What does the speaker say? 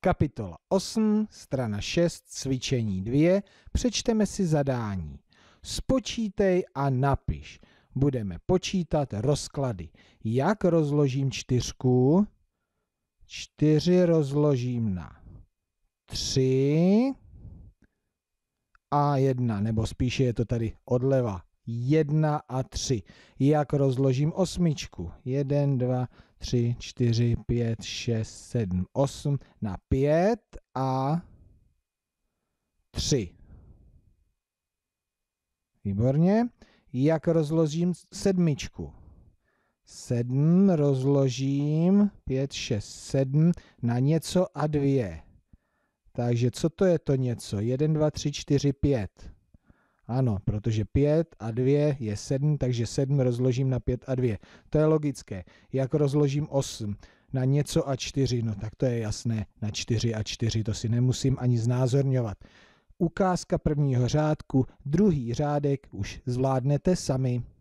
Kapitola 8, strana 6, cvičení 2, přečteme si zadání. Spočítej a napiš. Budeme počítat rozklady. Jak rozložím čtyřku? Čtyři rozložím na tři a jedna, nebo spíše je to tady odleva. 1 a 3. Jak rozložím osmičku? 1, 2, 3, 4, 5, 6, 7, 8 na 5 a 3. Výborně. Jak rozložím sedmičku? 7 rozložím 5, 6, 7 na něco a 2. Takže co to je to něco? 1, 2, 3, 4, 5. Ano, protože 5 a 2 je 7, takže 7 rozložím na 5 a 2. To je logické. Jak rozložím 8? Na něco a 4, no tak to je jasné. Na 4 a 4 to si nemusím ani znázorňovat. Ukázka prvního řádku, druhý řádek už zvládnete sami.